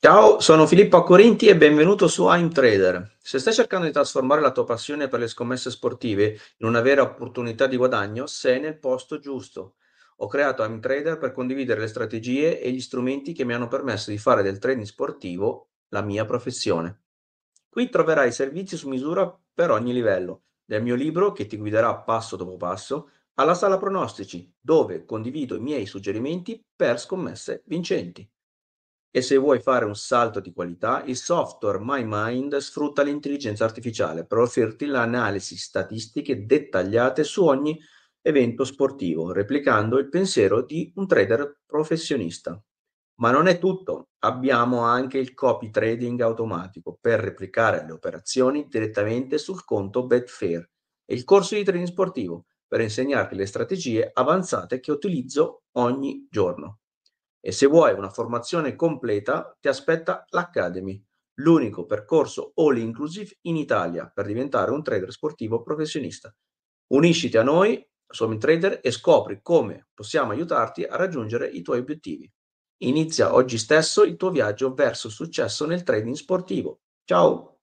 Ciao, sono Filippo Accorinti e benvenuto su I'm Trader. Se stai cercando di trasformare la tua passione per le scommesse sportive in una vera opportunità di guadagno, sei nel posto giusto. Ho creato I'm Trader per condividere le strategie e gli strumenti che mi hanno permesso di fare del trading sportivo la mia professione. Qui troverai servizi su misura per ogni livello, dal mio libro che ti guiderà passo dopo passo alla sala pronostici, dove condivido i miei suggerimenti per scommesse vincenti e se vuoi fare un salto di qualità, il software MyMind sfrutta l'intelligenza artificiale per offrirti analisi statistiche dettagliate su ogni evento sportivo, replicando il pensiero di un trader professionista. Ma non è tutto, abbiamo anche il copy trading automatico per replicare le operazioni direttamente sul conto Betfair e il corso di trading sportivo per insegnarti le strategie avanzate che utilizzo ogni giorno. E se vuoi una formazione completa, ti aspetta l'Academy, l'unico percorso all inclusive in Italia per diventare un trader sportivo professionista. Unisciti a noi, Suomi Trader, e scopri come possiamo aiutarti a raggiungere i tuoi obiettivi. Inizia oggi stesso il tuo viaggio verso successo nel trading sportivo. Ciao!